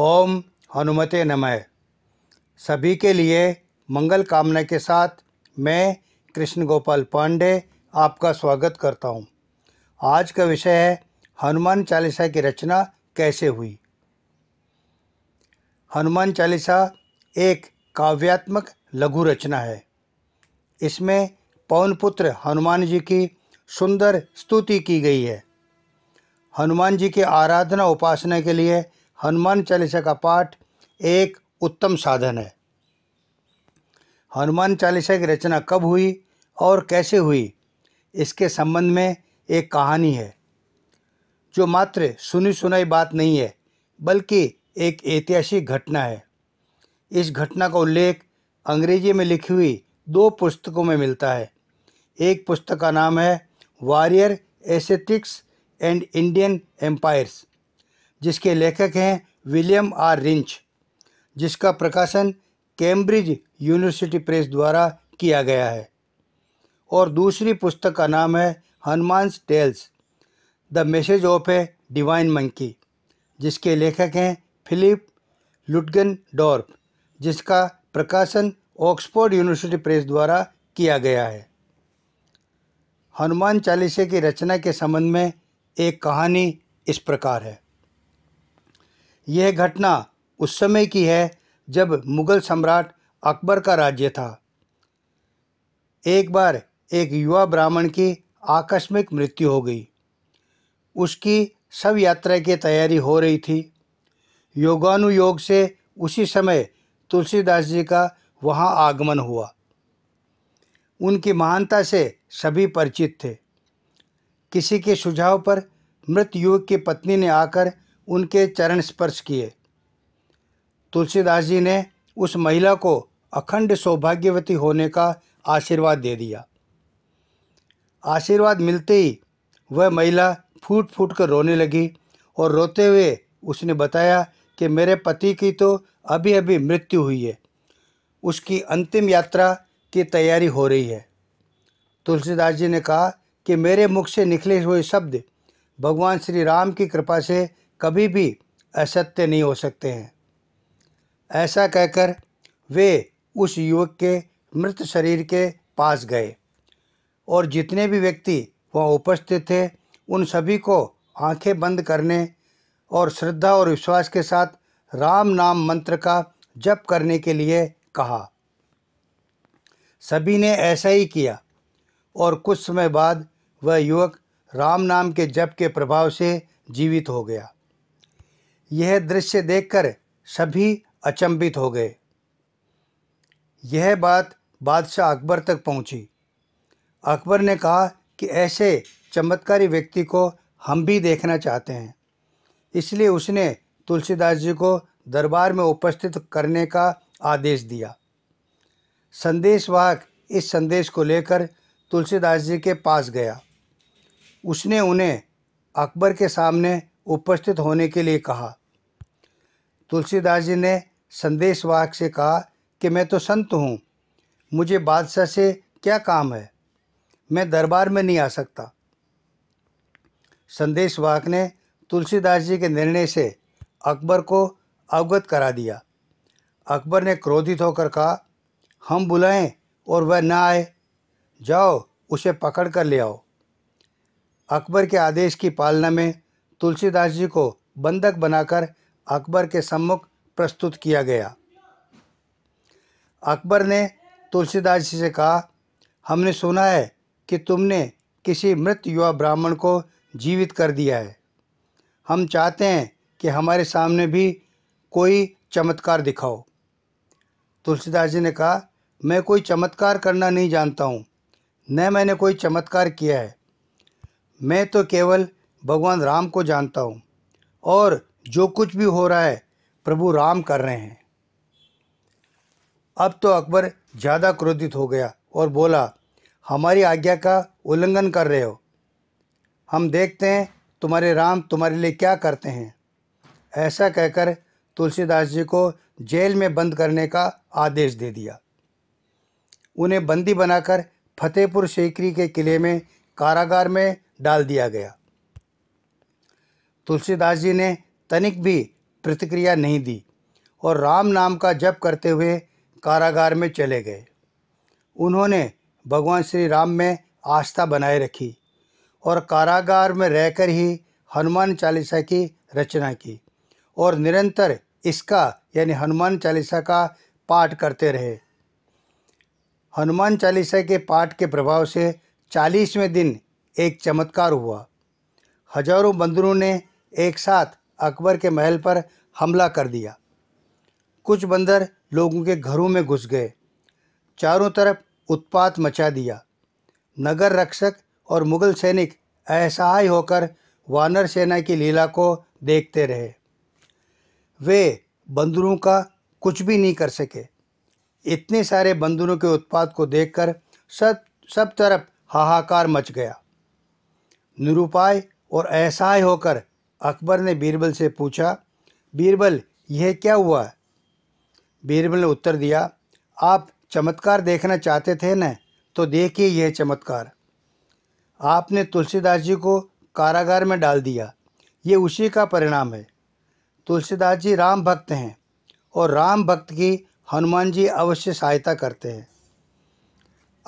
ओम हनुमते नमः सभी के लिए मंगल कामना के साथ मैं कृष्ण गोपाल पांडे आपका स्वागत करता हूं। आज का विषय है हनुमान चालीसा की रचना कैसे हुई हनुमान चालीसा एक काव्यात्मक लघु रचना है इसमें पवनपुत्र हनुमान जी की सुंदर स्तुति की गई है हनुमान जी की आराधना उपासना के लिए हनुमान चालीसा का पाठ एक उत्तम साधन है हनुमान चालीसा की रचना कब हुई और कैसे हुई इसके संबंध में एक कहानी है जो मात्र सुनी सुनाई बात नहीं है बल्कि एक ऐतिहासिक घटना है इस घटना का उल्लेख अंग्रेजी में लिखी हुई दो पुस्तकों में मिलता है एक पुस्तक का नाम है warrior ascetics and Indian empires जिसके लेखक हैं विलियम आर रिंच जिसका प्रकाशन कैम्ब्रिज यूनिवर्सिटी प्रेस द्वारा किया गया है और दूसरी पुस्तक का नाम है Hanuman's tales the message of a divine monkey जिसके लेखक हैं फिलिप लुटगन डॉर्प जिसका प्रकाशन ऑक्सफोर्ड यूनिवर्सिटी प्रेस द्वारा किया गया है हनुमान चालीसे की रचना के संबंध में एक कहानी इस प्रकार है यह घटना उस समय की है जब मुग़ल सम्राट अकबर का राज्य था एक बार एक युवा ब्राह्मण की आकस्मिक मृत्यु हो गई उसकी सब यात्रा की तैयारी हो रही थी योगानुयोग से उसी समय तुलसीदास जी का वहाँ आगमन हुआ उनकी महानता से सभी परिचित थे किसी के सुझाव पर मृत युवक की पत्नी ने आकर उनके चरण स्पर्श किए तुलसीदास जी ने उस महिला को अखंड सौभाग्यवती होने का आशीर्वाद दे दिया आशीर्वाद मिलते ही वह महिला फूट फूट कर रोने लगी और रोते हुए उसने बताया कि मेरे पति की तो अभी अभी मृत्यु हुई है उसकी अंतिम यात्रा की तैयारी हो रही है तुलसीदास जी ने कहा कि मेरे मुख से निकले हुए शब्द भगवान श्री राम की कृपा से कभी भी असत्य नहीं हो सकते हैं ऐसा कहकर वे उस युवक के मृत शरीर के पास गए और जितने भी व्यक्ति वहाँ उपस्थित थे उन सभी को आंखें बंद करने और श्रद्धा और विश्वास के साथ राम नाम मंत्र का जप करने के लिए कहा सभी ने ऐसा ही किया और कुछ समय बाद वह युवक राम नाम के जप के प्रभाव से जीवित हो गया यह दृश्य देखकर सभी अचंभित हो गए यह बात बादशाह अकबर तक पहुंची। अकबर ने कहा कि ऐसे चमत्कारी व्यक्ति को हम भी देखना चाहते हैं इसलिए उसने तुलसीदास जी को दरबार में उपस्थित करने का आदेश दिया संदेशवाहक इस संदेश को लेकर तुलसीदास जी के पास गया उसने उन्हें अकबर के सामने उपस्थित होने के लिए कहा तुलसीदास जी ने संदेशवाहक से कहा कि मैं तो संत हूँ मुझे बादशाह से क्या काम है मैं दरबार में नहीं आ सकता संदेशवाहक ने तुलसीदास जी के निर्णय से अकबर को अवगत करा दिया अकबर ने क्रोधित होकर कहा हम बुलाएं और वह ना आए जाओ उसे पकड़ कर ले आओ अकबर के आदेश की पालना में तुलसीदास जी को बंधक बनाकर अकबर के सम्मुख प्रस्तुत किया गया अकबर ने तुलसीदास जी से कहा हमने सुना है कि तुमने किसी मृत युवा ब्राह्मण को जीवित कर दिया है हम चाहते हैं कि हमारे सामने भी कोई चमत्कार दिखाओ तुलसीदास जी ने कहा मैं कोई चमत्कार करना नहीं जानता हूँ न मैंने कोई चमत्कार किया है मैं तो केवल भगवान राम को जानता हूँ और जो कुछ भी हो रहा है प्रभु राम कर रहे हैं अब तो अकबर ज़्यादा क्रोधित हो गया और बोला हमारी आज्ञा का उल्लंघन कर रहे हो हम देखते हैं तुम्हारे राम तुम्हारे लिए क्या करते हैं ऐसा कहकर तुलसीदास जी को जेल में बंद करने का आदेश दे दिया उन्हें बंदी बनाकर फतेहपुर शेखरी के किले में कारागार में डाल दिया गया तुलसीदास जी ने तनिक भी प्रतिक्रिया नहीं दी और राम नाम का जप करते हुए कारागार में चले गए उन्होंने भगवान श्री राम में आस्था बनाए रखी और कारागार में रहकर ही हनुमान चालीसा की रचना की और निरंतर इसका यानी हनुमान चालीसा का पाठ करते रहे हनुमान चालीसा के पाठ के प्रभाव से चालीसवें दिन एक चमत्कार हुआ हजारों बंदरों ने एक साथ अकबर के महल पर हमला कर दिया कुछ बंदर लोगों के घरों में घुस गए चारों तरफ उत्पात मचा दिया नगर रक्षक और मुगल सैनिक असहाय होकर वानर सेना की लीला को देखते रहे वे बंदरों का कुछ भी नहीं कर सके इतने सारे बंदरों के उत्पाद को देखकर सब सब तरफ हाहाकार मच गया निरुपाय और असहाय होकर अकबर ने बीरबल से पूछा बीरबल यह क्या हुआ बीरबल ने उत्तर दिया आप चमत्कार देखना चाहते थे न तो देखिए यह चमत्कार आपने तुलसीदास जी को कारागार में डाल दिया ये उसी का परिणाम है तुलसीदास जी राम भक्त हैं और राम भक्त की हनुमान जी अवश्य सहायता करते हैं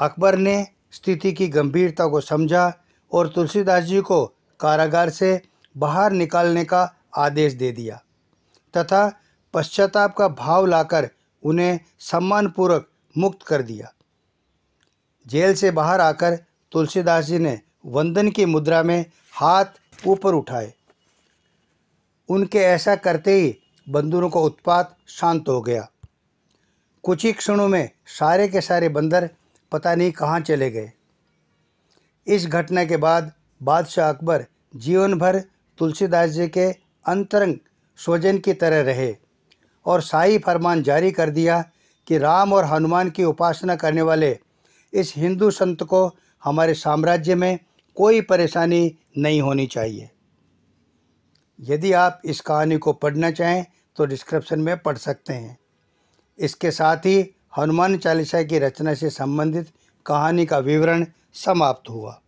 अकबर ने स्थिति की गंभीरता को समझा और तुलसीदास जी को कारागार से बाहर निकालने का आदेश दे दिया तथा पश्चाताप का भाव लाकर उन्हें सम्मानपूर्वक मुक्त कर दिया जेल से बाहर आकर तुलसीदास जी ने वंदन की मुद्रा में हाथ ऊपर उठाए उनके ऐसा करते ही बंदरों का उत्पात शांत हो गया कुछ ही क्षणों में सारे के सारे बंदर पता नहीं कहाँ चले गए इस घटना के बाद बादशाह अकबर जीवन भर तुलसीदास जी के अंतरंग स्वजन की तरह रहे और शाही फरमान जारी कर दिया कि राम और हनुमान की उपासना करने वाले इस हिंदू संत को हमारे साम्राज्य में कोई परेशानी नहीं होनी चाहिए यदि आप इस कहानी को पढ़ना चाहें तो डिस्क्रिप्शन में पढ़ सकते हैं इसके साथ ही हनुमान चालीसा की रचना से संबंधित कहानी का विवरण समाप्त हुआ